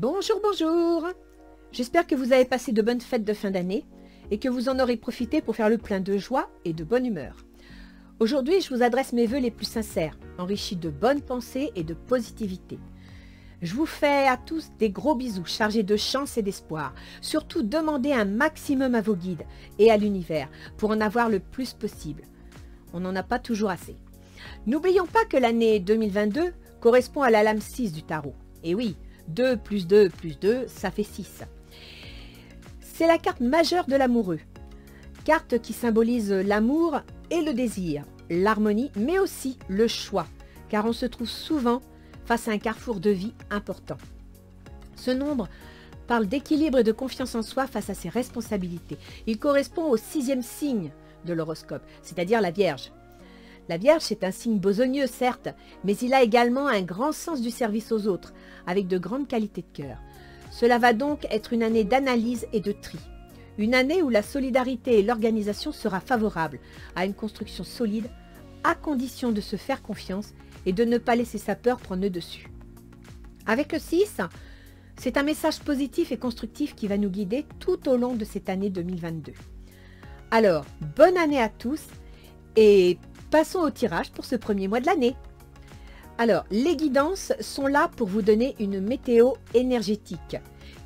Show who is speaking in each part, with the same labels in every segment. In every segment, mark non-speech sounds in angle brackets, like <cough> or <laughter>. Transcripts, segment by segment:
Speaker 1: Bonjour, bonjour J'espère que vous avez passé de bonnes fêtes de fin d'année et que vous en aurez profité pour faire le plein de joie et de bonne humeur. Aujourd'hui, je vous adresse mes voeux les plus sincères, enrichis de bonnes pensées et de positivité. Je vous fais à tous des gros bisous chargés de chance et d'espoir. Surtout, demandez un maximum à vos guides et à l'univers pour en avoir le plus possible. On n'en a pas toujours assez. N'oublions pas que l'année 2022 correspond à la lame 6 du tarot. Et oui, 2 plus 2 plus 2, ça fait 6. C'est la carte majeure de l'amoureux. Carte qui symbolise l'amour et le désir, l'harmonie, mais aussi le choix, car on se trouve souvent face à un carrefour de vie important. Ce nombre parle d'équilibre et de confiance en soi face à ses responsabilités. Il correspond au sixième signe de l'horoscope, c'est-à-dire la Vierge. La Vierge est un signe besogneux, certes, mais il a également un grand sens du service aux autres, avec de grandes qualités de cœur. Cela va donc être une année d'analyse et de tri. Une année où la solidarité et l'organisation sera favorable à une construction solide, à condition de se faire confiance et de ne pas laisser sa peur prendre dessus. Avec le 6, c'est un message positif et constructif qui va nous guider tout au long de cette année 2022. Alors, bonne année à tous et Passons au tirage pour ce premier mois de l'année. Alors, les guidances sont là pour vous donner une météo énergétique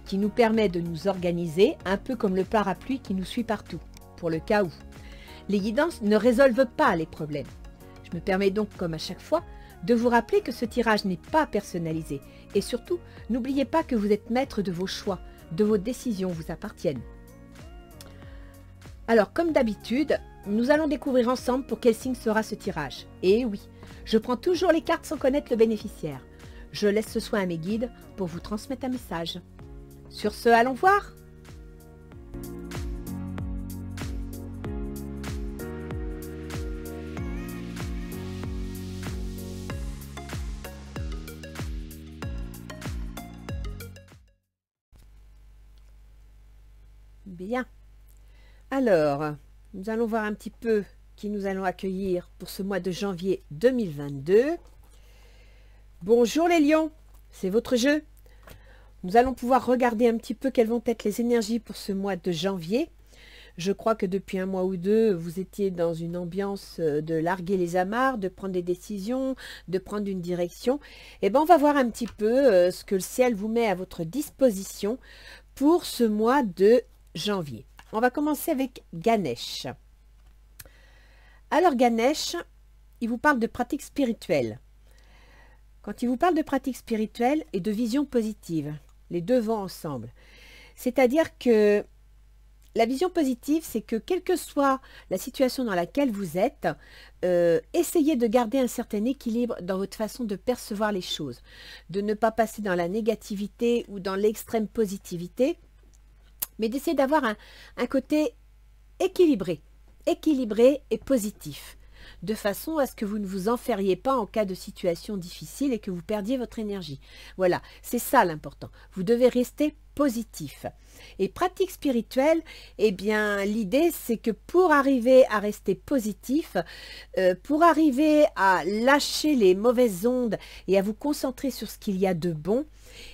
Speaker 1: qui nous permet de nous organiser, un peu comme le parapluie qui nous suit partout, pour le cas où. Les guidances ne résolvent pas les problèmes. Je me permets donc, comme à chaque fois, de vous rappeler que ce tirage n'est pas personnalisé. Et surtout, n'oubliez pas que vous êtes maître de vos choix, de vos décisions vous appartiennent. Alors, comme d'habitude, nous allons découvrir ensemble pour quel signe sera ce tirage. Et oui, je prends toujours les cartes sans connaître le bénéficiaire. Je laisse ce soin à mes guides pour vous transmettre un message. Sur ce, allons voir Bien. Alors, nous allons voir un petit peu qui nous allons accueillir pour ce mois de janvier 2022. Bonjour les lions, c'est votre jeu. Nous allons pouvoir regarder un petit peu quelles vont être les énergies pour ce mois de janvier. Je crois que depuis un mois ou deux, vous étiez dans une ambiance euh, de larguer les amarres, de prendre des décisions, de prendre une direction. Et eh bien, on va voir un petit peu euh, ce que le ciel vous met à votre disposition pour ce mois de janvier. On va commencer avec Ganesh. Alors Ganesh, il vous parle de pratique spirituelle. Quand il vous parle de pratique spirituelle et de vision positive, les deux vont ensemble. C'est-à-dire que la vision positive, c'est que quelle que soit la situation dans laquelle vous êtes, euh, essayez de garder un certain équilibre dans votre façon de percevoir les choses, de ne pas passer dans la négativité ou dans l'extrême positivité, mais d'essayer d'avoir un, un côté équilibré, équilibré et positif de façon à ce que vous ne vous enferriez pas en cas de situation difficile et que vous perdiez votre énergie. Voilà, c'est ça l'important. Vous devez rester positif. Et pratique spirituelle, eh bien l'idée c'est que pour arriver à rester positif, euh, pour arriver à lâcher les mauvaises ondes et à vous concentrer sur ce qu'il y a de bon,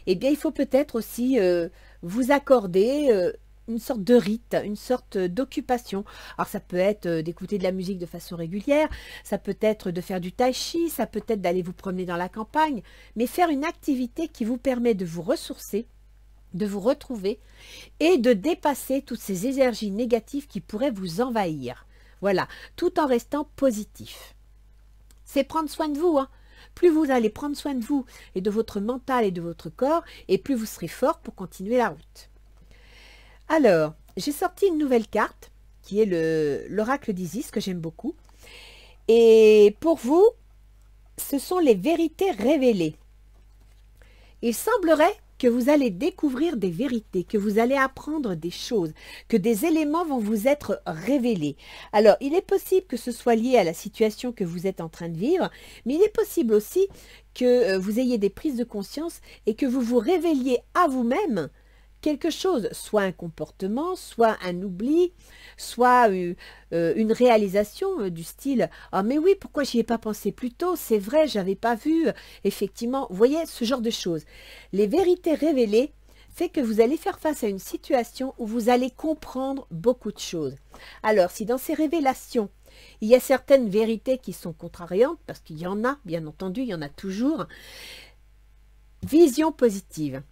Speaker 1: eh bien il faut peut-être aussi euh, vous accorder euh, une sorte de rite, une sorte d'occupation. Alors ça peut être euh, d'écouter de la musique de façon régulière, ça peut être de faire du tai chi, ça peut être d'aller vous promener dans la campagne, mais faire une activité qui vous permet de vous ressourcer, de vous retrouver et de dépasser toutes ces énergies négatives qui pourraient vous envahir. Voilà, tout en restant positif. C'est prendre soin de vous. Hein. Plus vous allez prendre soin de vous et de votre mental et de votre corps, et plus vous serez fort pour continuer la route. Alors, j'ai sorti une nouvelle carte, qui est l'oracle d'Isis, que j'aime beaucoup. Et pour vous, ce sont les vérités révélées. Il semblerait que vous allez découvrir des vérités, que vous allez apprendre des choses, que des éléments vont vous être révélés. Alors, il est possible que ce soit lié à la situation que vous êtes en train de vivre, mais il est possible aussi que euh, vous ayez des prises de conscience et que vous vous révéliez à vous-même quelque chose, soit un comportement, soit un oubli, soit euh, euh, une, réalisation euh, du style « Ah mais oui, pourquoi j'y ai pas pensé plus tôt C'est vrai, j'avais pas vu, effectivement. » Vous voyez, ce genre de choses. Les vérités révélées fait que vous allez faire face à une situation où vous allez comprendre beaucoup de choses. Alors, si dans ces révélations, il y a certaines vérités qui sont contrariantes, parce qu'il y en a, bien entendu, il y en a toujours, vision positive.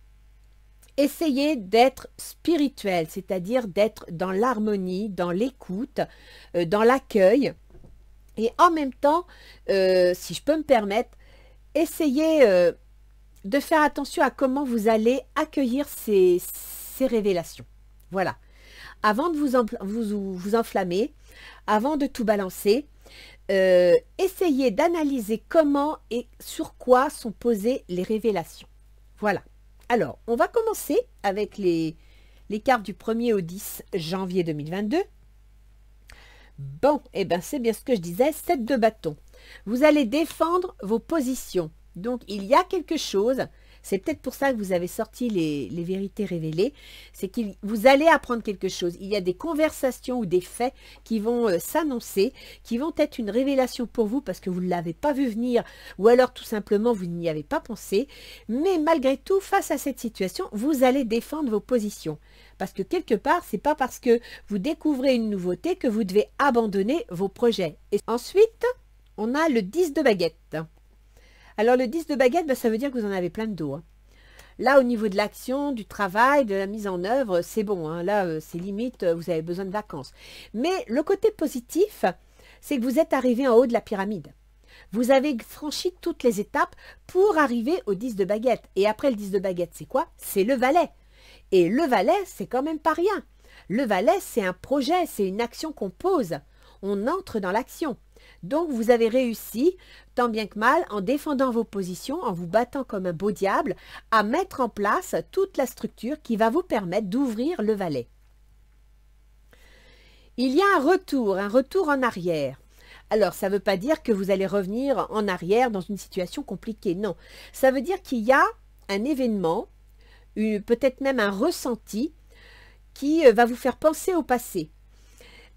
Speaker 1: Essayez d'être spirituel, c'est-à-dire d'être dans l'harmonie, dans l'écoute, euh, dans l'accueil. Et en même temps, euh, si je peux me permettre, essayez euh, de faire attention à comment vous allez accueillir ces, révélations. Voilà. Avant de vous, vous, vous, enflammer, avant de tout balancer, essayez d'analyser comment et sur quoi sont posées les révélations. Voilà. Alors, on va commencer avec les, cartes du 1er au 10 janvier 2022. Bon, et eh bien c'est bien ce que je disais, 7 de bâton. Vous allez défendre vos positions. Donc, il y a quelque chose c'est peut-être pour ça que vous avez sorti les, vérités révélées. C'est que vous allez apprendre quelque chose. Il y a des conversations ou des faits qui vont euh, s'annoncer, qui vont être une révélation pour vous parce que vous ne l'avez pas vu venir ou alors tout simplement vous n'y avez pas pensé. Mais malgré tout, face à cette situation, vous allez défendre vos positions. Parce que quelque part, c'est pas parce que vous découvrez une nouveauté que vous devez abandonner vos projets. Et ensuite, on a le 10 de baguette. Alors le 10 de baguette, ben, ça veut dire que vous en avez plein de dos. Hein. Là, au niveau de l'action, du travail, de la mise en œuvre, c'est bon. Hein. Là, euh, c'est limite, euh, vous avez besoin de vacances. Mais le côté positif, c'est que vous êtes arrivé en haut de la pyramide. Vous avez franchi toutes les étapes pour arriver au 10 de baguette. Et après le 10 de baguette, c'est quoi C'est le valet. Et le valet, c'est quand même pas rien. Le valet, c'est un projet, c'est une action qu'on pose. On entre dans l'action. Donc vous avez réussi, tant bien que mal, en défendant vos positions, en vous battant comme un beau diable, à mettre en place toute la structure qui va vous permettre d'ouvrir le valet. Il y a un retour, un retour en arrière. Alors, ça ne veut pas dire que vous allez revenir en arrière dans une situation compliquée, non. Ça veut dire qu'il y a un événement, peut-être même un ressenti, qui euh, va vous faire penser au passé.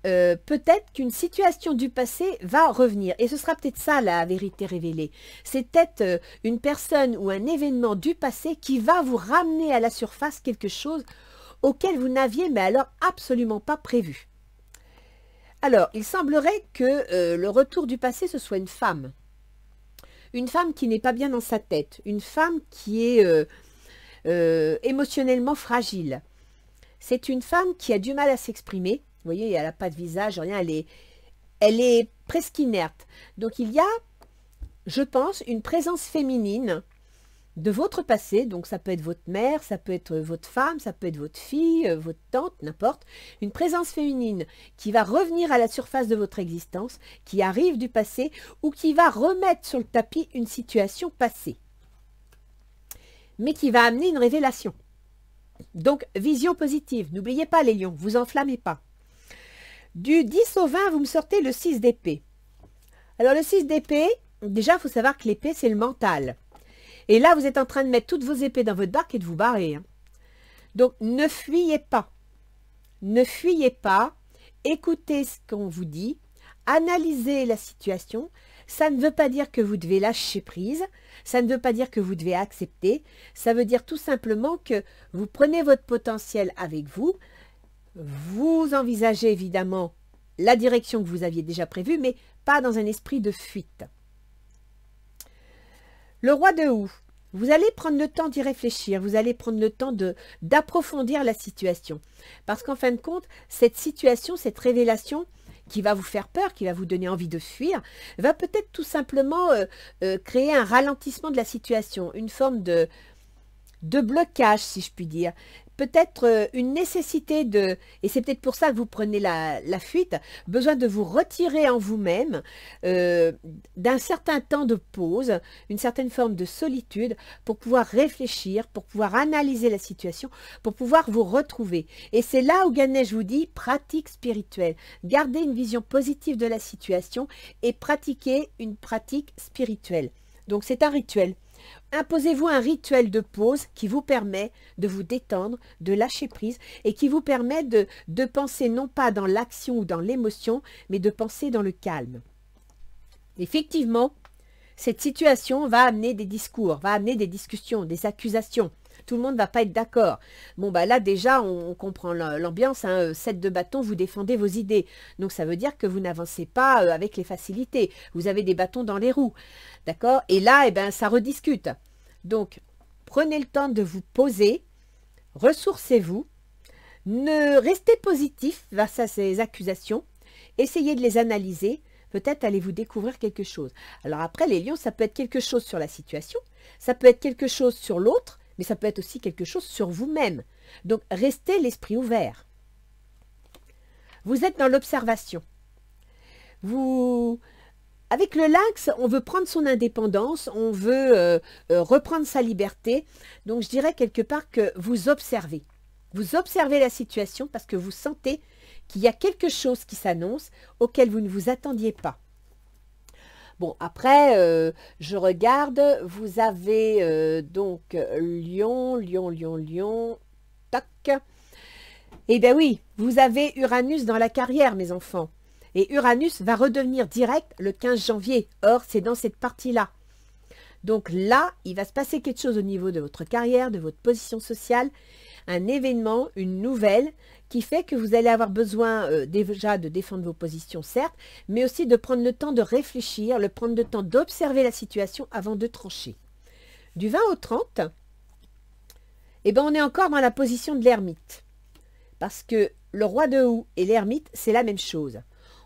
Speaker 1: Euh, peut-être qu'une situation du passé va revenir. Et ce sera peut-être ça la vérité révélée. C'est peut-être euh, une personne ou un événement du passé qui va vous ramener à la surface quelque chose auquel vous n'aviez mais alors absolument pas prévu. Alors, il semblerait que euh, le retour du passé, ce soit une femme. Une femme qui n'est pas bien dans sa tête. Une femme qui est émotionnellement fragile. C'est une femme qui a du mal à s'exprimer voyez, elle n'a pas de visage, rien, elle est, elle est presque inerte. Donc il y a, je pense, une présence féminine de votre passé, donc ça peut être votre mère, ça peut être votre femme, ça peut être votre fille, euh, votre tante, n'importe, une présence féminine qui va revenir à la surface de votre existence, qui arrive du passé ou qui va remettre sur le tapis une situation passée, mais qui va amener une révélation. Donc, vision positive, n'oubliez pas les lions, vous enflammez pas. Du 10 au 20, vous me sortez le 6 d'épée. Alors le 6 d'épée, déjà, il faut savoir que l'épée, c'est le mental. Et là, vous êtes en train de mettre toutes vos épées dans votre barque et de vous barrer. Hein. Donc, ne fuyez pas. Ne fuyez pas. Écoutez ce qu'on vous dit. Analysez la situation. Ça ne veut pas dire que vous devez lâcher prise. Ça ne veut pas dire que vous devez accepter. Ça veut dire tout simplement que vous prenez votre potentiel avec vous vous envisagez évidemment la direction que vous aviez déjà prévue, mais pas dans un esprit de fuite. Le roi de où vous allez prendre le temps d'y réfléchir, vous allez prendre le temps d'approfondir la situation. Parce qu'en fin de compte, cette situation, cette révélation qui va vous faire peur, qui va vous donner envie de fuir, va peut-être tout simplement euh, euh, créer un ralentissement de la situation, une forme de, de blocage, si je puis dire peut-être euh, une nécessité de, et c'est peut-être pour ça que vous prenez la, fuite, besoin de vous retirer en vous-même euh, d'un certain temps de pause, une certaine forme de solitude pour pouvoir réfléchir, pour pouvoir analyser la situation, pour pouvoir vous retrouver. Et c'est là où Ganesh vous dit pratique spirituelle. Gardez une vision positive de la situation et pratiquez une pratique spirituelle. Donc c'est un rituel. Imposez-vous un rituel de pause qui vous permet de vous détendre, de lâcher prise et qui vous permet de, de penser non pas dans l'action ou dans l'émotion, mais de penser dans le calme. Effectivement, cette situation va amener des discours, va amener des discussions, des accusations, tout le monde va pas être d'accord. Bon, bah là, déjà, on, comprend l'ambiance. Hein, 7 euh, de bâtons, vous défendez vos idées. Donc, ça veut dire que vous n'avancez pas euh, avec les facilités. Vous avez des bâtons dans les roues. D'accord Et là, eh ben, ça rediscute. Donc, prenez le temps de vous poser, ressourcez-vous, ne restez positif face à ces accusations, essayez de les analyser, peut-être allez-vous découvrir quelque chose. Alors après, les lions, ça peut être quelque chose sur la situation, ça peut être quelque chose sur l'autre, mais ça peut être aussi quelque chose sur vous-même. Donc restez l'esprit ouvert. Vous êtes dans l'observation. Vous, avec le lynx, on veut prendre son indépendance, on veut euh, euh, reprendre sa liberté. Donc je dirais quelque part que vous observez. Vous observez la situation parce que vous sentez qu'il y a quelque chose qui s'annonce auquel vous ne vous attendiez pas. Bon, après, euh, je regarde, vous avez euh, donc Lyon, Lyon, Lyon, Lyon, toc. Eh bien oui, vous avez Uranus dans la carrière, mes enfants. Et Uranus va redevenir direct le 15 janvier. Or, c'est dans cette partie-là. Donc là, il va se passer quelque chose au niveau de votre carrière, de votre position sociale, un événement, une nouvelle qui fait que vous allez avoir besoin euh, déjà de défendre vos positions, certes, mais aussi de prendre le temps de réfléchir, de prendre le temps d'observer la situation avant de trancher. Du 20 au 30, eh ben, on est encore dans la position de l'ermite. Parce que le roi de houx et l'ermite, c'est la même chose.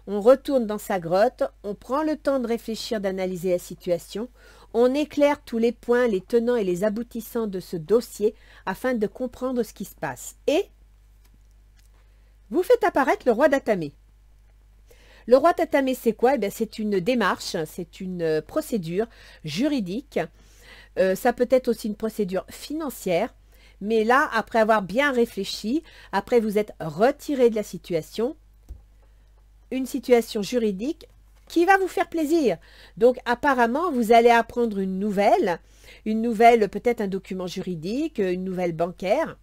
Speaker 1: On retourne dans sa grotte, on prend le temps de réfléchir, d'analyser la situation, on éclaire tous les points, les tenants et les aboutissants de ce dossier afin de comprendre ce qui se passe. Et vous faites apparaître le roi d'atamé. Le roi d'atamé, c'est quoi eh C'est une démarche, c'est une euh, procédure juridique. Euh, ça peut être aussi une procédure financière. Mais là, après avoir bien réfléchi, après vous êtes retiré de la situation, une situation juridique qui va vous faire plaisir. Donc apparemment, vous allez apprendre une nouvelle, une nouvelle, peut-être un document juridique, une nouvelle bancaire.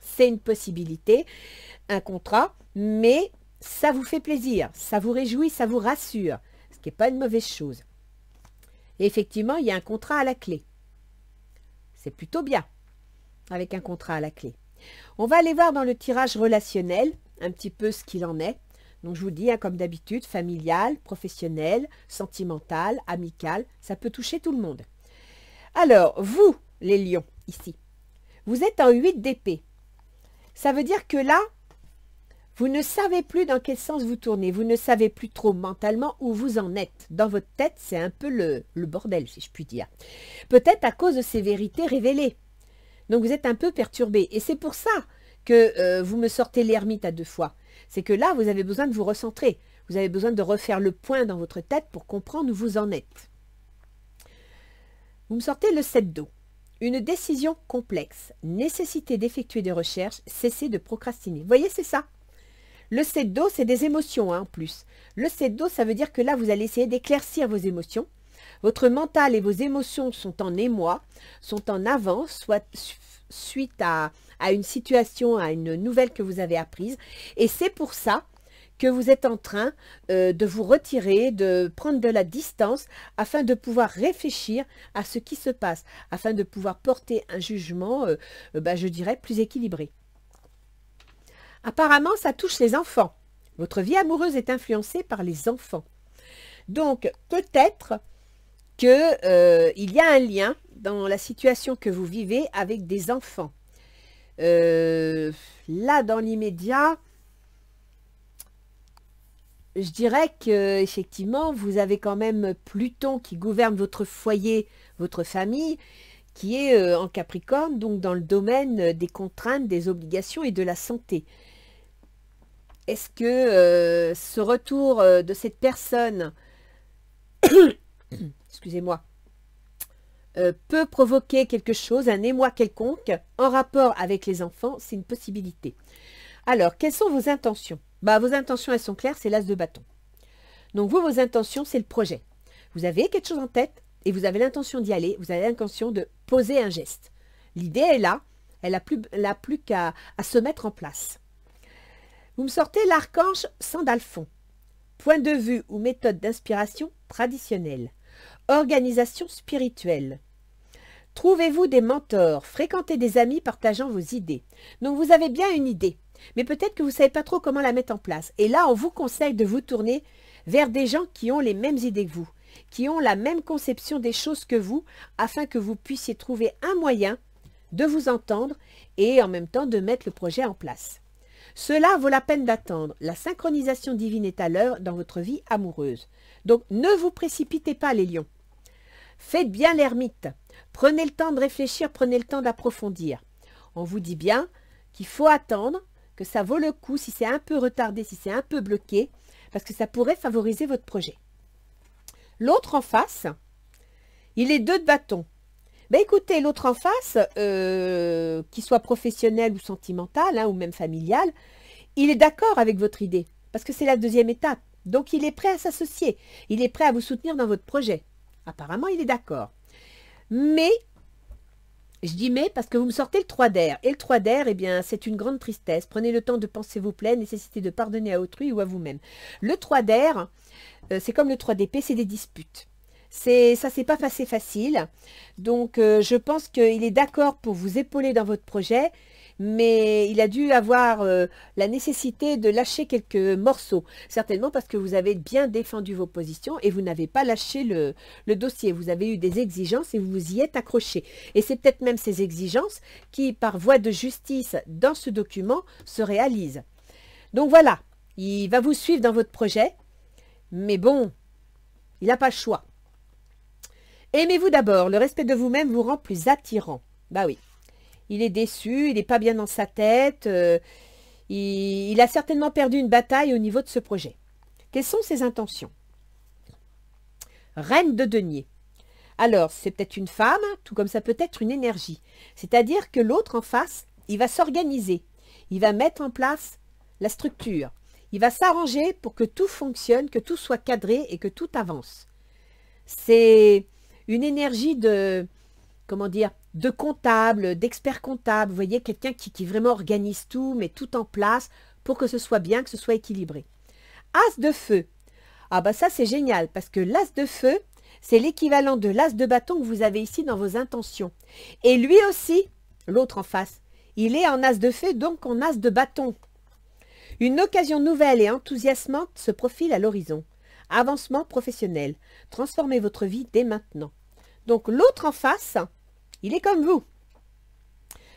Speaker 1: C'est une possibilité, un contrat, mais ça vous fait plaisir, ça vous réjouit, ça vous rassure, ce qui n'est pas une mauvaise chose. effectivement, il y a un contrat à la clé. C'est plutôt bien avec un contrat à la clé. On va aller voir dans le tirage relationnel un petit peu ce qu'il en est. Donc je vous dis, hein, comme d'habitude, familial, professionnel, sentimental, amical, ça peut toucher tout le monde. Alors, vous, les lions, ici, vous êtes en 8 d'épée. Ça veut dire que là, vous ne savez plus dans quel sens vous tournez, vous ne savez plus trop mentalement où vous en êtes. Dans votre tête, c'est un peu le, bordel, si je puis dire. Peut-être à cause de ces vérités révélées. Donc vous êtes un peu perturbé. Et c'est pour ça que euh, vous me sortez l'ermite à deux fois. C'est que là, vous avez besoin de vous recentrer. Vous avez besoin de refaire le point dans votre tête pour comprendre où vous en êtes. Vous me sortez le 7 d'eau. Une décision complexe, nécessité d'effectuer des recherches, cesser de procrastiner. Vous voyez, c'est ça. Le set d'eau, c'est des émotions hein, en plus. Le d'eau, ça veut dire que là, vous allez essayer d'éclaircir vos émotions. Votre mental et vos émotions sont en émoi, sont en avance, soit suite à, à une situation, à une nouvelle que vous avez apprise. Et c'est pour ça que vous êtes en train euh, de vous retirer, de prendre de la distance afin de pouvoir réfléchir à ce qui se passe, afin de pouvoir porter un jugement, euh, euh, bah, je dirais, plus équilibré. Apparemment, ça touche les enfants. Votre vie amoureuse est influencée par les enfants. Donc, peut-être qu'il y a un lien dans la situation que vous vivez avec des enfants. là, dans l'immédiat, je dirais que effectivement, vous avez quand même Pluton qui gouverne votre foyer, votre famille, qui est euh, en Capricorne, donc dans le domaine des contraintes, des obligations et de la santé. Est-ce que euh, ce retour euh, de cette personne, <coughs> excusez-moi, peut provoquer quelque chose, un émoi quelconque, en rapport avec les enfants, c'est une possibilité. Alors, quelles sont vos intentions bah, vos intentions, elles sont claires, c'est l'as de bâton. Donc vous, vos intentions, c'est le projet. Vous avez quelque chose en tête et vous avez l'intention d'y aller, vous avez l'intention de poser un geste. L'idée est là, elle n'a plus, plus qu'à se mettre en place. Vous me sortez l'archange Sandalphon. Point de vue ou méthode d'inspiration traditionnelle. Organisation spirituelle. Trouvez-vous des mentors, fréquentez des amis partageant vos idées. Donc vous avez bien une idée mais peut-être que vous ne savez pas trop comment la mettre en place. Et là, on vous conseille de vous tourner vers des gens qui ont les mêmes idées que vous, qui ont la même conception des choses que vous, afin que vous puissiez trouver un moyen de vous entendre et en même temps de mettre le projet en place. Cela vaut la peine d'attendre. La synchronisation divine est à l'heure dans votre vie amoureuse. Donc ne vous précipitez pas les lions. Faites bien l'ermite. Prenez le temps de réfléchir, prenez le temps d'approfondir. On vous dit bien qu'il faut attendre que ça vaut le coup si c'est un peu retardé, si c'est un peu bloqué, parce que ça pourrait favoriser votre projet. L'autre en face, il est deux de bâton. Ben écoutez, l'autre en face, euh, qu'il soit professionnel ou sentimental, hein, ou même familial, il est d'accord avec votre idée, parce que c'est la deuxième étape. Donc il est prêt à s'associer, il est prêt à vous soutenir dans votre projet. Apparemment, il est d'accord. Mais je dis mais parce que vous me sortez le 3 d'air. Et le 3 d'air, eh bien, c'est une grande tristesse. Prenez le temps de penser vos plaies, nécessité de pardonner à autrui ou à vous-même. Le 3 d'air, euh, c'est comme le 3 d'épée, c'est des disputes. C'est ça, c'est pas assez facile. Donc, euh, je pense qu'il est d'accord pour vous épauler dans votre projet, mais il a dû avoir euh, la nécessité de lâcher quelques morceaux, certainement parce que vous avez bien défendu vos positions et vous n'avez pas lâché le, dossier. Vous avez eu des exigences et vous vous y êtes accroché. Et c'est peut-être même ces exigences qui, par voie de justice dans ce document, se réalisent. Donc voilà, il va vous suivre dans votre projet, mais bon, il n'a pas le choix. Aimez-vous d'abord, le respect de vous-même vous rend plus attirant. Bah oui il est déçu, il n'est pas bien dans sa tête, euh, il, il a certainement perdu une bataille au niveau de ce projet. Quelles sont ses intentions Reine de denier. Alors, c'est peut-être une femme, tout comme ça peut être une énergie. C'est-à-dire que l'autre en face, il va s'organiser, il va mettre en place la structure, il va s'arranger pour que tout fonctionne, que tout soit cadré et que tout avance. C'est une énergie de, comment dire, de comptable, d'expert comptable, vous voyez, quelqu'un qui, vraiment organise tout, met tout en place pour que ce soit bien, que ce soit équilibré. As de feu. Ah bah ça c'est génial parce que l'as de feu, c'est l'équivalent de l'as de bâton que vous avez ici dans vos intentions. Et lui aussi, l'autre en face, il est en as de feu, donc en as de bâton. Une occasion nouvelle et enthousiasmante se profile à l'horizon. Avancement professionnel. Transformez votre vie dès maintenant. Donc l'autre en face, il est comme vous.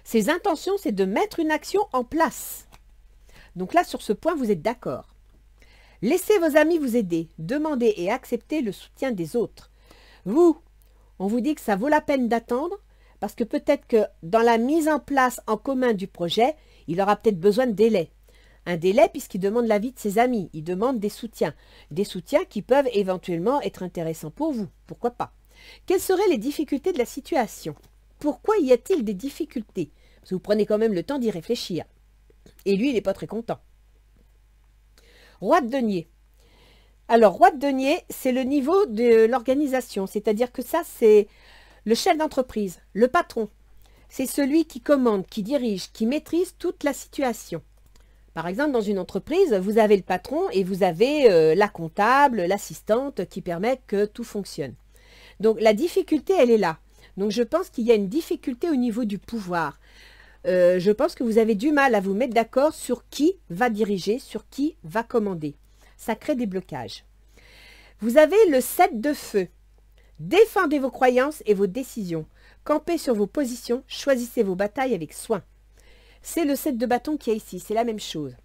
Speaker 1: Ses intentions, c'est de mettre une action en place. Donc là, sur ce point, vous êtes d'accord. Laissez vos amis vous aider. Demandez et acceptez le soutien des autres. Vous, on vous dit que ça vaut la peine d'attendre parce que peut-être que dans la mise en place en commun du projet, il aura peut-être besoin de délai. Un délai puisqu'il demande l'avis de ses amis, il demande des soutiens. Des soutiens qui peuvent éventuellement être intéressants pour vous, pourquoi pas. Quelles seraient les difficultés de la situation pourquoi y a-t-il des difficultés vous prenez quand même le temps d'y réfléchir. Et lui, il n'est pas très content. Roi de denier. Alors, roi de denier, c'est le niveau de l'organisation. C'est-à-dire que ça, c'est le chef d'entreprise, le patron. C'est celui qui commande, qui dirige, qui maîtrise toute la situation. Par exemple, dans une entreprise, vous avez le patron et vous avez euh, la comptable, l'assistante qui permet que tout fonctionne. Donc la difficulté, elle est là. Donc je pense qu'il y a une difficulté au niveau du pouvoir. Euh, je pense que vous avez du mal à vous mettre d'accord sur qui va diriger, sur qui va commander. Ça crée des blocages. Vous avez le 7 de feu. Défendez vos croyances et vos décisions. Campez sur vos positions, choisissez vos batailles avec soin. C'est le 7 de bâton qui est ici, c'est la même chose.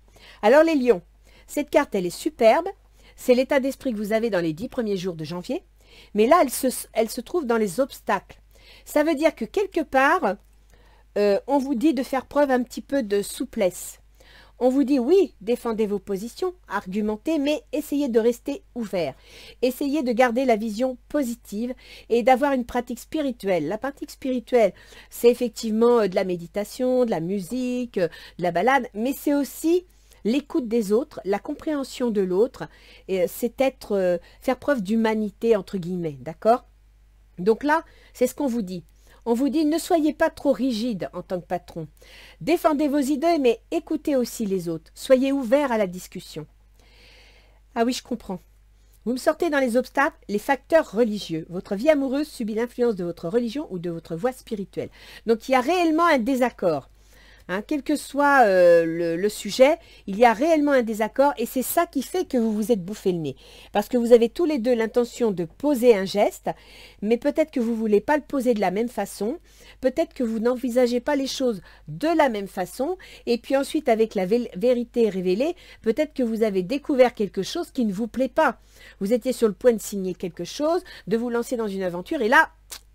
Speaker 1: Alors les lions, cette carte elle est superbe, c'est l'état d'esprit que vous avez dans les dix premiers jours de janvier, mais là elle se trouve dans les obstacles. Ça veut dire que quelque part, euh, on vous dit de faire preuve un petit peu de souplesse. On vous dit oui, défendez vos positions, argumentez, mais essayez de rester ouvert. Essayez de garder la vision positive et d'avoir une pratique spirituelle. La pratique spirituelle, c'est effectivement euh, de la méditation, de la musique, euh, de la balade, mais c'est aussi l'écoute des autres, la compréhension de l'autre. C'est être faire preuve d'humanité entre guillemets, d'accord donc là, c'est ce qu'on vous dit. On vous dit ne soyez pas trop rigide en tant que patron. Défendez vos idées, mais écoutez aussi les autres. Soyez ouverts à la discussion. Ah oui, je comprends. Vous me sortez dans les obstacles les facteurs religieux. Votre vie amoureuse subit l'influence de votre religion ou de votre voie spirituelle. Donc il y a réellement un désaccord. Hein, quel que soit euh, le, sujet, il y a réellement un désaccord et c'est ça qui fait que vous vous êtes bouffé le nez. Parce que vous avez tous les deux l'intention de poser un geste, mais peut-être que vous ne voulez pas le poser de la même façon, peut-être que vous n'envisagez pas les choses de la même façon, et puis ensuite avec la vérité révélée, peut-être que vous avez découvert quelque chose qui ne vous plaît pas. Vous étiez sur le point de signer quelque chose, de vous lancer dans une aventure, et là,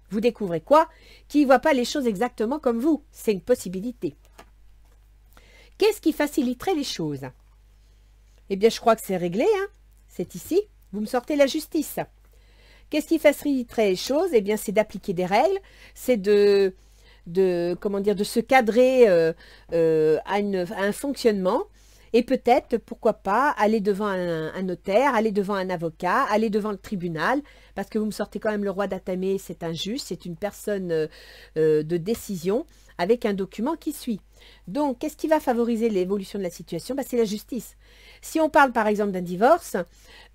Speaker 1: vous découvrez quoi Qui ne voit pas les choses exactement comme vous. C'est une possibilité. Qu'est-ce qui faciliterait les choses Eh bien, je crois que c'est réglé. Hein c'est ici. Vous me sortez la justice. Qu'est-ce qui faciliterait les choses Eh bien, c'est d'appliquer des règles, c'est de, de, comment dire, de se cadrer euh, euh, à, un fonctionnement et peut-être, pourquoi pas, aller devant un, notaire, aller devant un avocat, aller devant le tribunal, parce que vous me sortez quand même le roi d'Atamé, c'est injuste, c'est une personne euh, de décision avec un document qui suit. Donc, qu'est-ce qui va favoriser l'évolution de la situation bah, C'est la justice. Si on parle par exemple d'un divorce,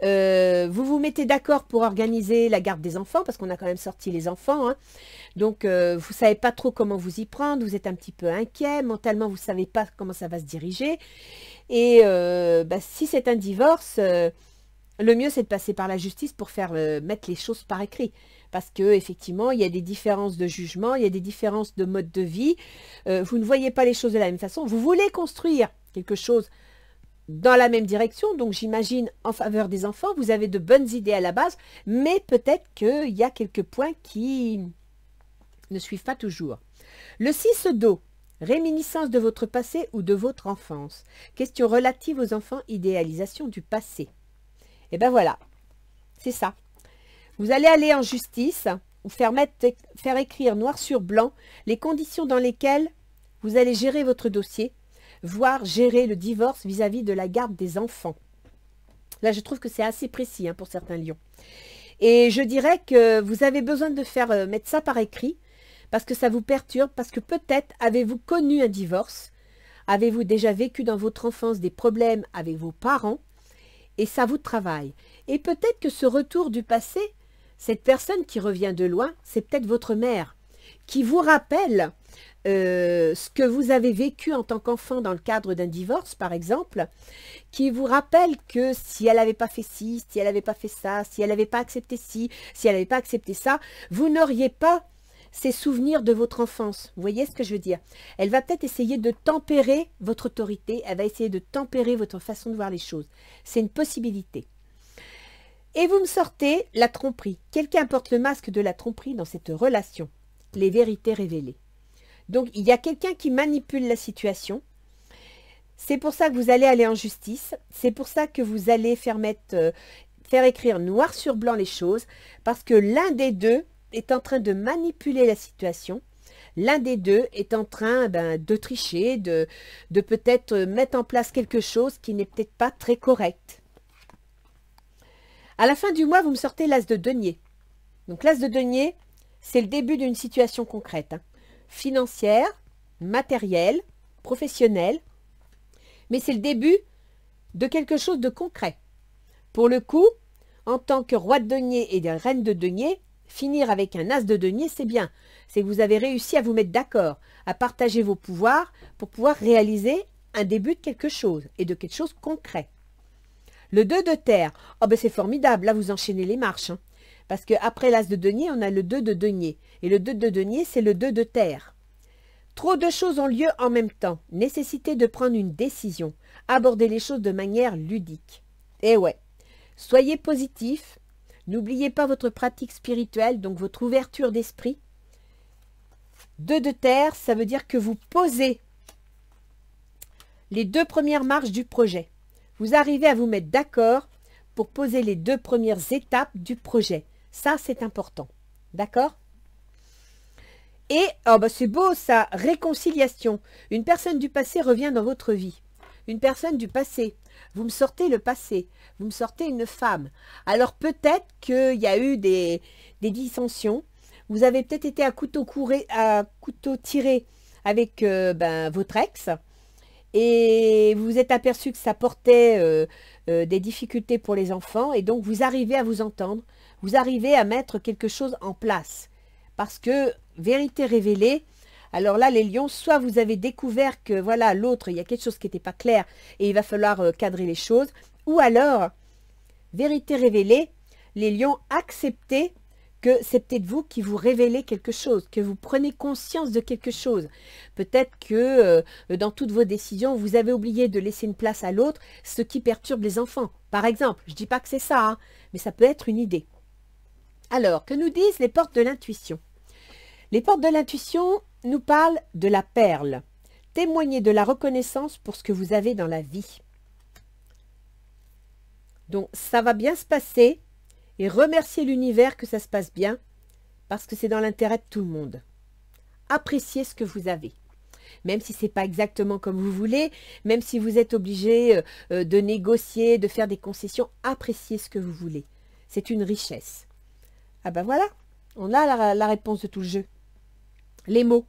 Speaker 1: euh, vous vous mettez d'accord pour organiser la garde des enfants, parce qu'on a quand même sorti les enfants. Hein. Donc, euh, vous ne savez pas trop comment vous y prendre, vous êtes un petit peu inquiet, mentalement, vous ne savez pas comment ça va se diriger. Et euh, bah, si c'est un divorce, le mieux c'est de passer par la justice pour faire mettre les choses par écrit parce que effectivement il y a des différences de jugement, il y a des différences de mode de vie, euh, vous ne voyez pas les choses de la même façon, vous voulez construire quelque chose dans la même direction, donc j'imagine en faveur des enfants, vous avez de bonnes idées à la base, mais peut-être qu'il y a quelques points qui ne suivent pas toujours. Le 6 dos, réminiscence de votre passé ou de votre enfance. Question relative aux enfants, idéalisation du passé. Et eh ben voilà, c'est ça. Vous allez aller en justice ou faire, faire écrire noir sur blanc les conditions dans lesquelles vous allez gérer votre dossier, voire gérer le divorce vis-à-vis de la garde des enfants. Là, je trouve que c'est assez précis hein, pour certains lions. Et je dirais que vous avez besoin de faire euh, mettre ça par écrit parce que ça vous perturbe, parce que peut-être avez-vous connu un divorce, avez-vous déjà vécu dans votre enfance des problèmes avec vos parents, et ça vous travaille. Et peut-être que ce retour du passé cette personne qui revient de loin, c'est peut-être votre mère, qui vous rappelle euh, ce que vous avez vécu en tant qu'enfant dans le cadre d'un divorce, par exemple, qui vous rappelle que si elle n'avait pas fait ci, si elle n'avait pas fait ça, si elle n'avait pas accepté ci, si elle n'avait pas accepté ça, vous n'auriez pas ces souvenirs de votre enfance. Vous voyez ce que je veux dire Elle va peut-être essayer de tempérer votre autorité, elle va essayer de tempérer votre façon de voir les choses. C'est une possibilité. Et vous me sortez la tromperie. Quelqu'un porte le masque de la tromperie dans cette relation. Les vérités révélées. Donc il y a quelqu'un qui manipule la situation. C'est pour ça que vous allez aller en justice. C'est pour ça que vous allez faire, mettre, euh, faire écrire noir sur blanc les choses. Parce que l'un des deux est en train de manipuler la situation. L'un des deux est en train ben, de tricher, de, de peut-être euh, mettre en place quelque chose qui n'est peut-être pas très correct. À la fin du mois, vous me sortez l'as de denier. Donc l'as de denier, c'est le début d'une situation concrète, hein. financière, matérielle, professionnelle, mais c'est le début de quelque chose de concret. Pour le coup, en tant que roi de denier et reine de denier, finir avec un as de denier, c'est bien. C'est que vous avez réussi à vous mettre d'accord, à partager vos pouvoirs pour pouvoir réaliser un début de quelque chose et de quelque chose concret. Le 2 de terre. Oh, ben, c'est formidable, là vous enchaînez les marches. Hein. Parce qu'après l'as de denier, on a le 2 de denier. Et le 2 de denier, c'est le 2 de terre. Trop de choses ont lieu en même temps. Nécessité de prendre une décision. Aborder les choses de manière ludique. Eh ouais. Soyez positif. N'oubliez pas votre pratique spirituelle, donc votre ouverture d'esprit. 2 de terre, ça veut dire que vous posez les deux premières marches du projet vous arrivez à vous mettre d'accord pour poser les deux premières étapes du projet. Ça, c'est important. D'accord Et, oh bah, c'est beau ça, réconciliation. Une personne du passé revient dans votre vie. Une personne du passé. Vous me sortez le passé. Vous me sortez une femme. Alors peut-être qu'il y a eu des, dissensions. Vous avez peut-être été à couteau, couré, à couteau tiré avec euh, ben, votre ex et vous vous êtes aperçu que ça portait euh, euh, des difficultés pour les enfants et donc vous arrivez à vous entendre, vous arrivez à mettre quelque chose en place. Parce que, vérité révélée, alors là, les lions, soit vous avez découvert que voilà, l'autre, il y a quelque chose qui n'était pas clair et il va falloir euh, cadrer les choses, ou alors, vérité révélée, les lions acceptaient que c'est peut-être vous qui vous révélez quelque chose, que vous prenez conscience de quelque chose. Peut-être que euh, dans toutes vos décisions, vous avez oublié de laisser une place à l'autre, ce qui perturbe les enfants. Par exemple, je ne dis pas que c'est ça, hein, mais ça peut être une idée. Alors, que nous disent les portes de l'intuition Les portes de l'intuition nous parlent de la perle. Témoignez de la reconnaissance pour ce que vous avez dans la vie. Donc, ça va bien se passer et remerciez l'univers que ça se passe bien, parce que c'est dans l'intérêt de tout le monde. Appréciez ce que vous avez. Même si ce n'est pas exactement comme vous voulez, même si vous êtes obligé euh, euh, de négocier, de faire des concessions, appréciez ce que vous voulez. C'est une richesse. Ah ben voilà, on a la, la réponse de tout le jeu. Les mots.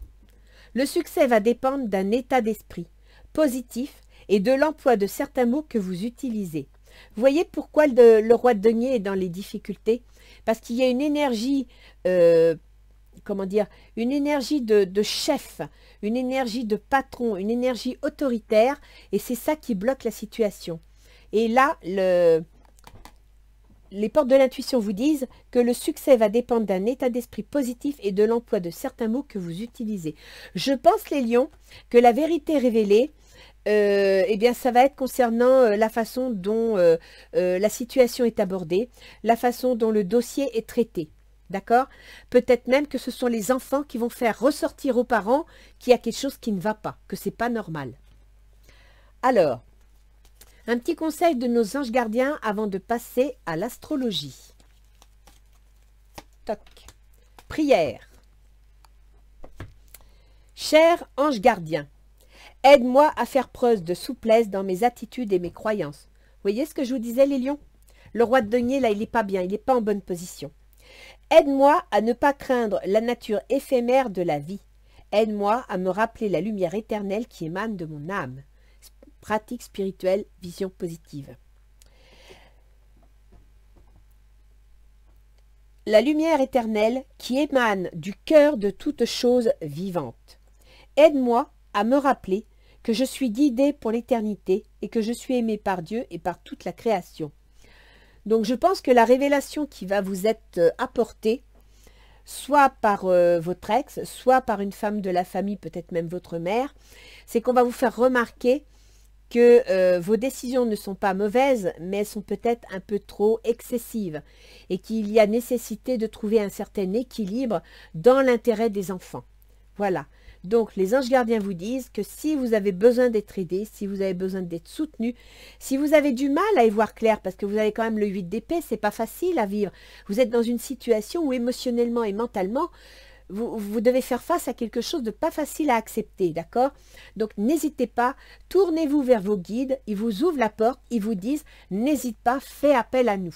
Speaker 1: Le succès va dépendre d'un état d'esprit positif et de l'emploi de certains mots que vous utilisez. Vous voyez pourquoi le, roi de denier est dans les difficultés Parce qu'il y a une énergie, euh, comment dire, une énergie de, de, chef, une énergie de patron, une énergie autoritaire, et c'est ça qui bloque la situation. Et là, les portes de l'intuition vous disent que le succès va dépendre d'un état d'esprit positif et de l'emploi de certains mots que vous utilisez. Je pense, les lions, que la vérité révélée, euh, eh bien, ça va être concernant euh, la façon dont euh, la situation est abordée, la façon dont le dossier est traité. D'accord Peut-être même que ce sont les enfants qui vont faire ressortir aux parents qu'il y a quelque chose qui ne va pas, que c'est pas normal. Alors, un petit conseil de nos anges gardiens avant de passer à l'astrologie. Toc. Prière. Cher ange gardien, Aide-moi à faire preuve de souplesse dans mes attitudes et mes croyances. Vous voyez ce que je vous disais, les lions Le roi de denier, là, il n'est pas bien, il n'est pas en bonne position. Aide-moi à ne pas craindre la nature éphémère de la vie. Aide-moi à me rappeler la lumière éternelle qui émane de mon âme. Pratique spirituelle, vision positive. La lumière éternelle qui émane du cœur de toute chose vivante. Aide-moi à me rappeler que je suis guidée pour l'éternité et que je suis aimée par Dieu et par toute la création. Donc je pense que la révélation qui va vous être euh, apportée, soit par euh, votre ex, soit par une femme de la famille, peut-être même votre mère, c'est qu'on va vous faire remarquer que euh, vos décisions ne sont pas mauvaises, mais elles sont peut-être un peu trop excessives et qu'il y a nécessité de trouver un certain équilibre dans l'intérêt des enfants. Voilà. Donc, les anges gardiens vous disent que si vous avez besoin d'être aidé, si vous avez besoin d'être soutenu, si vous avez du mal à y voir clair, parce que vous avez quand même le 8 d'épée, c'est pas facile à vivre. Vous êtes dans une situation où émotionnellement et mentalement, vous, vous, devez faire face à quelque chose de pas facile à accepter, d'accord Donc n'hésitez pas, tournez-vous vers vos guides, ils vous ouvrent la porte, ils vous disent n'hésite pas, fais appel à nous.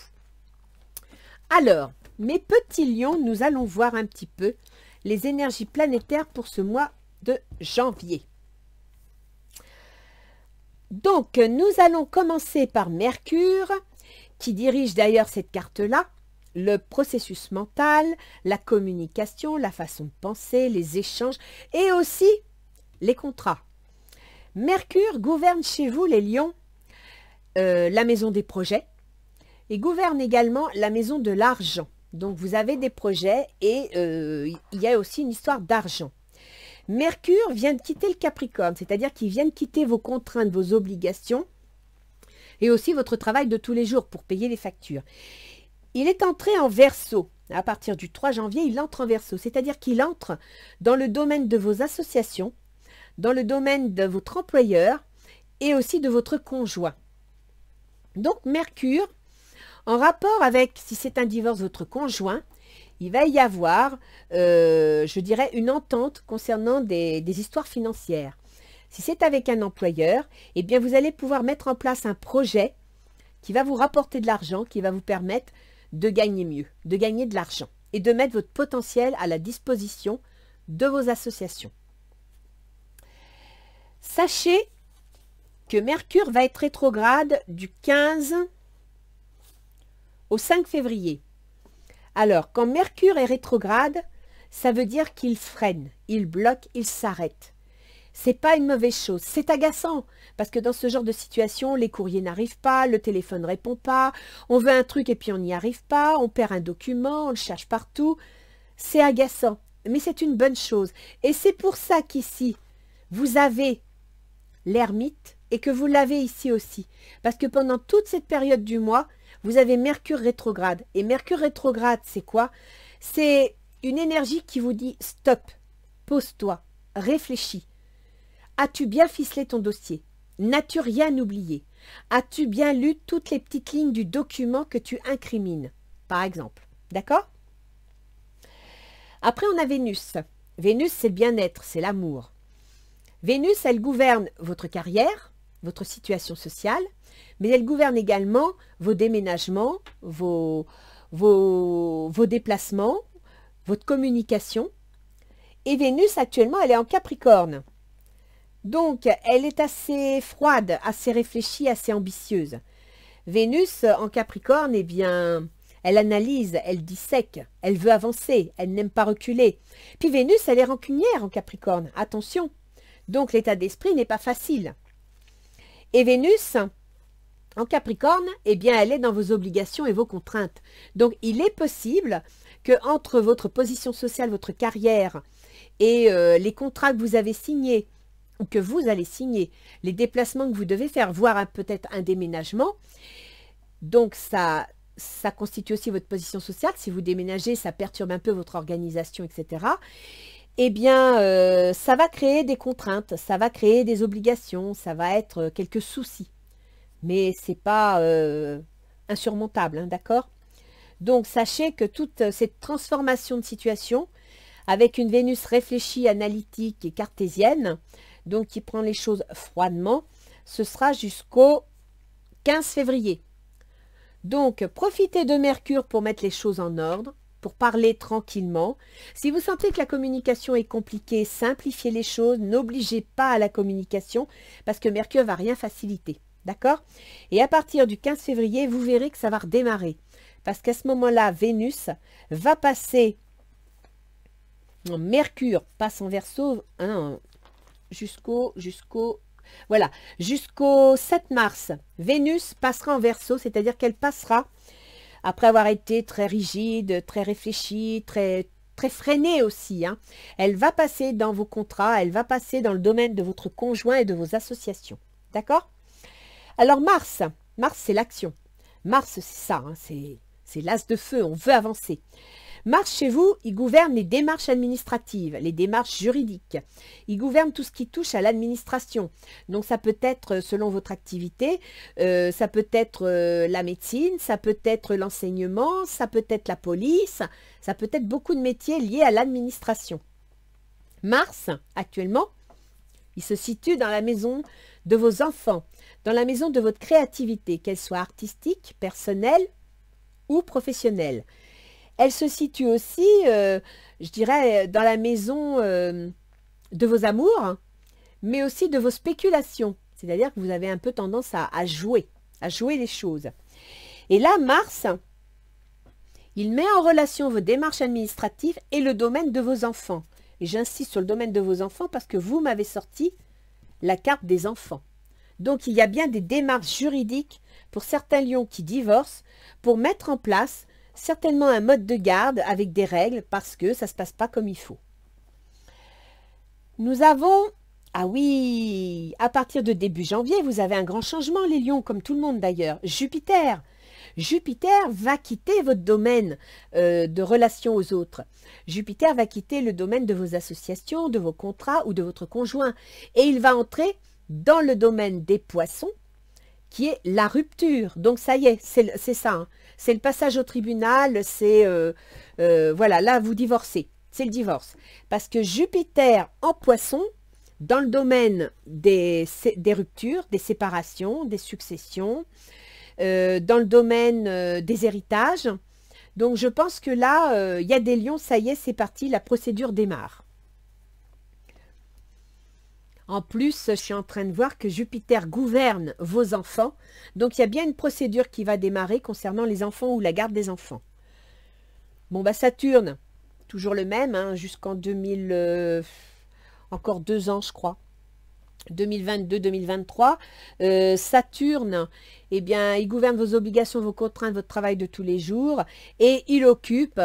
Speaker 1: Alors, mes petits lions, nous allons voir un petit peu les énergies planétaires pour ce mois de janvier. Donc, nous allons commencer par Mercure, qui dirige d'ailleurs cette carte-là, le processus mental, la communication, la façon de penser, les échanges et aussi les contrats. Mercure gouverne chez vous les lions, euh, la maison des projets, et gouverne également la maison de l'argent. Donc vous avez des projets et euh, il y a aussi une histoire d'argent. Mercure vient de quitter le Capricorne, c'est-à-dire qu'il vient de quitter vos contraintes, vos obligations et aussi votre travail de tous les jours pour payer les factures. Il est entré en verso. À partir du 3 janvier, il entre en verso, c'est-à-dire qu'il entre dans le domaine de vos associations, dans le domaine de votre employeur et aussi de votre conjoint. Donc Mercure en rapport avec, si c'est un divorce, votre conjoint, il va y avoir, euh, je dirais, une entente concernant des, histoires financières. Si c'est avec un employeur, eh bien vous allez pouvoir mettre en place un projet qui va vous rapporter de l'argent, qui va vous permettre de gagner mieux, de gagner de l'argent et de mettre votre potentiel à la disposition de vos associations. Sachez que Mercure va être rétrograde du 15 au 5 février. Alors, quand Mercure est rétrograde, ça veut dire qu'il freine, il bloque, il s'arrête. C'est pas une mauvaise chose, c'est agaçant, parce que dans ce genre de situation, les courriers n'arrivent pas, le téléphone ne répond pas, on veut un truc et puis on n'y arrive pas, on perd un document, on le cherche partout. C'est agaçant, mais c'est une bonne chose. Et c'est pour ça qu'ici, vous avez l'ermite et que vous l'avez ici aussi, parce que pendant toute cette période du mois, vous avez Mercure rétrograde. Et Mercure rétrograde, c'est quoi C'est une énergie qui vous dit stop, pose-toi, réfléchis. As-tu bien ficelé ton dossier N'as-tu rien oublié As-tu bien lu toutes les petites lignes du document que tu incrimines Par exemple. D'accord Après, on a Vénus. Vénus, c'est le bien-être, c'est l'amour. Vénus, elle gouverne votre carrière, votre situation sociale, mais elle gouverne également vos déménagements, vos, vos, déplacements, votre communication. Et Vénus, actuellement, elle est en Capricorne. Donc, elle est assez froide, assez réfléchie, assez ambitieuse. Vénus, en Capricorne, eh bien, elle analyse, elle dissèque, elle veut avancer, elle n'aime pas reculer. Puis Vénus, elle est rancunière en Capricorne, attention. Donc, l'état d'esprit n'est pas facile. Et Vénus, en Capricorne, eh bien, elle est dans vos obligations et vos contraintes. Donc, il est possible que entre votre position sociale, votre carrière et euh, les contrats que vous avez signés ou que vous allez signer, les déplacements que vous devez faire, voire peut-être un déménagement, donc ça, constitue aussi votre position sociale. Si vous déménagez, ça perturbe un peu votre organisation, etc. Eh bien, euh, ça va créer des contraintes, ça va créer des obligations, ça va être euh, quelques soucis mais c'est pas euh, insurmontable, hein, d'accord Donc sachez que toute euh, cette transformation de situation, avec une Vénus réfléchie, analytique et cartésienne, donc qui prend les choses froidement, ce sera jusqu'au 15 février. Donc profitez de Mercure pour mettre les choses en ordre, pour parler tranquillement. Si vous sentez que la communication est compliquée, simplifiez les choses, n'obligez pas à la communication parce que Mercure va rien faciliter. D'accord Et à partir du 15 février, vous verrez que ça va redémarrer. Parce qu'à ce moment-là, Vénus va passer... Mercure passe en verso hein, jusqu'au... jusqu'au voilà, jusqu'au 7 mars. Vénus passera en verso, c'est-à-dire qu'elle passera, après avoir été très rigide, très réfléchie, très très freinée aussi. Hein, elle va passer dans vos contrats, elle va passer dans le domaine de votre conjoint et de vos associations. D'accord alors Mars, Mars c'est l'action. Mars c'est ça, hein, c'est l'as de feu, on veut avancer. Mars chez vous, il gouverne les démarches administratives, les démarches juridiques. Il gouverne tout ce qui touche à l'administration. Donc ça peut être, euh, selon votre activité, euh, ça peut être euh, la médecine, ça peut être l'enseignement, ça peut être la police, ça peut être beaucoup de métiers liés à l'administration. Mars, actuellement, il se situe dans la maison de vos enfants dans la maison de votre créativité, qu'elle soit artistique, personnelle ou professionnelle. Elle se situe aussi, euh, je dirais, dans la maison euh, de vos amours, mais aussi de vos spéculations. C'est-à-dire que vous avez un peu tendance à, jouer, à jouer les choses. Et là, Mars, il met en relation vos démarches administratives et le domaine de vos enfants. Et j'insiste sur le domaine de vos enfants parce que vous m'avez sorti la carte des enfants. Donc il y a bien des démarches juridiques pour certains lions qui divorcent pour mettre en place certainement un mode de garde avec des règles parce que ça ne se passe pas comme il faut. Nous avons, ah oui, à partir de début janvier, vous avez un grand changement les lions, comme tout le monde d'ailleurs, Jupiter. Jupiter va quitter votre domaine euh, de relation aux autres. Jupiter va quitter le domaine de vos associations, de vos contrats ou de votre conjoint. Et il va entrer dans le domaine des poissons, qui est la rupture. Donc ça y est, c'est ça. Hein. C'est le passage au tribunal, c'est... Euh, euh, voilà, là, vous divorcez. C'est le divorce. Parce que Jupiter en poisson, dans le domaine des, ruptures, des séparations, des successions, euh, dans le domaine des héritages. Donc je pense que là, il y a des lions, ça y est, c'est parti, la procédure démarre. En plus, je suis en train de voir que Jupiter gouverne vos enfants. Donc, il y a bien une procédure qui va démarrer concernant les enfants ou la garde des enfants. Bon, bah Saturne, toujours le même, hein, jusqu'en 2000... Euh, encore deux ans, je crois. 2022-2023. Euh, Saturne, eh bien, il gouverne vos obligations, vos contraintes, votre travail de tous les jours. Et il occupe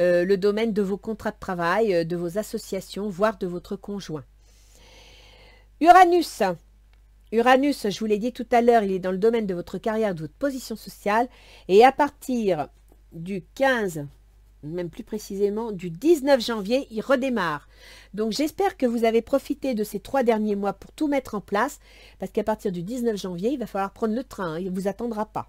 Speaker 1: euh, le domaine de vos contrats de travail, de vos associations, voire de votre conjoint. Uranus. Uranus, je vous l'ai dit tout à l'heure, il est dans le domaine de votre carrière, de votre position sociale. Et à partir du 15, même plus précisément, du 19 janvier, il redémarre. Donc j'espère que vous avez profité de ces trois derniers mois pour tout mettre en place, parce qu'à partir du 19 janvier, il va falloir prendre le train, il ne vous attendra pas.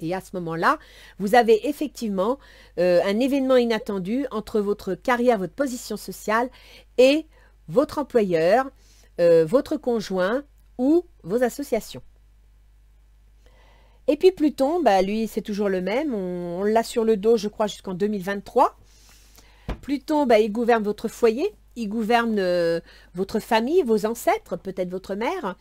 Speaker 1: Et à ce moment-là, vous avez effectivement euh, un événement inattendu entre votre carrière, votre position sociale et votre employeur. Euh, votre conjoint ou vos associations. Et puis Pluton, bah, lui, c'est toujours le même. On, l'a sur le dos, je crois, jusqu'en 2023. Pluton, bah, il gouverne votre foyer, il gouverne euh, votre famille, vos ancêtres, peut-être votre mère.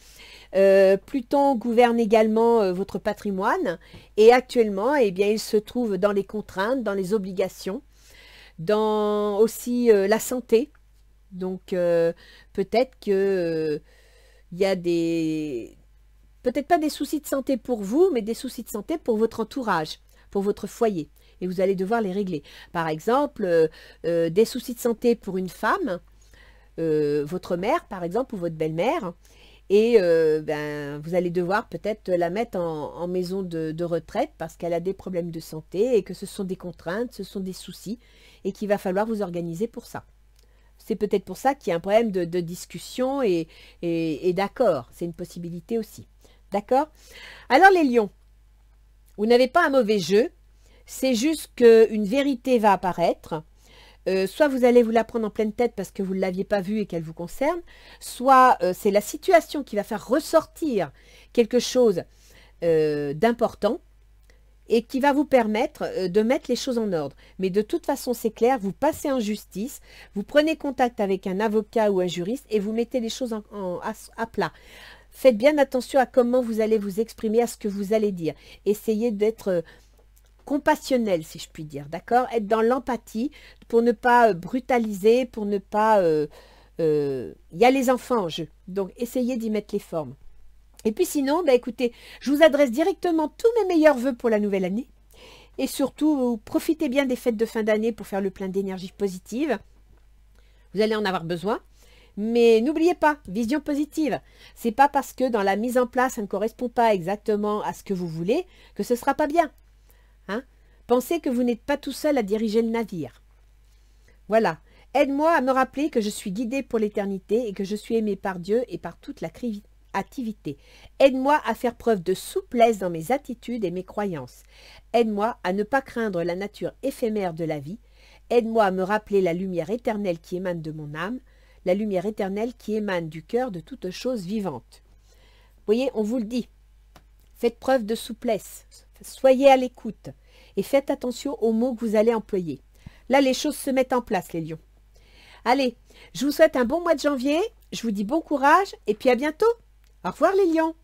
Speaker 1: Euh, Pluton gouverne également votre patrimoine. Et actuellement, eh bien, il se trouve dans les contraintes, dans les obligations, dans aussi la santé, donc euh, peut-être que il euh, y a des peut-être pas des soucis de santé pour vous, mais des soucis de santé pour votre entourage, pour votre foyer. Et vous allez devoir les régler. Par exemple, euh, des soucis de santé pour une femme, votre mère par exemple ou votre belle-mère, et ben, vous allez devoir peut-être la mettre en, maison de, retraite parce qu'elle a des problèmes de santé et que ce sont des contraintes, ce sont des soucis et qu'il va falloir vous organiser pour ça c'est peut-être pour ça qu'il y a un problème de, discussion et, d'accord. C'est une possibilité aussi. D'accord Alors les lions, vous n'avez pas un mauvais jeu, c'est juste qu'une vérité va apparaître. Euh, soit vous allez vous la prendre en pleine tête parce que vous ne l'aviez pas vue et qu'elle vous concerne, soit euh, c'est la situation qui va faire ressortir quelque chose euh, d'important et qui va vous permettre euh, de mettre les choses en ordre. Mais de toute façon, c'est clair, vous passez en justice, vous prenez contact avec un avocat ou un juriste et vous mettez les choses à, plat faites bien attention à comment vous allez vous exprimer, à ce que vous allez dire. Essayez d'être euh, compassionnel, si je puis dire, d'accord Être dans l'empathie pour ne pas euh, brutaliser, pour ne pas... Il y a les enfants en jeu, donc essayez d'y mettre les formes. Et puis sinon, bah écoutez, je vous adresse directement tous mes meilleurs voeux pour la nouvelle année. Et surtout, profitez bien des fêtes de fin d'année pour faire le plein d'énergie positive. Vous allez en avoir besoin. Mais n'oubliez pas, vision positive. C'est pas parce que dans la mise en place, ça ne correspond pas exactement à ce que vous voulez que ce ne sera pas bien. Hein Pensez que vous n'êtes pas tout seul à diriger le navire. Voilà. Aide-moi à me rappeler que je suis guidée pour l'éternité et que je suis aimée par Dieu et par toute la, activité. Aide-moi à faire preuve de souplesse dans mes attitudes et mes croyances. Aide-moi à ne pas craindre la nature éphémère de la vie. Aide-moi à me rappeler la lumière éternelle qui émane de mon âme, la lumière éternelle qui émane du cœur de toute chose vivante. voyez, on vous le dit. Faites preuve de souplesse, soyez à l'écoute et faites attention aux mots que vous allez employer. Là, les choses se mettent en place, les lions. Allez, je vous souhaite un bon mois de janvier, je vous dis bon courage et puis à bientôt au revoir les lions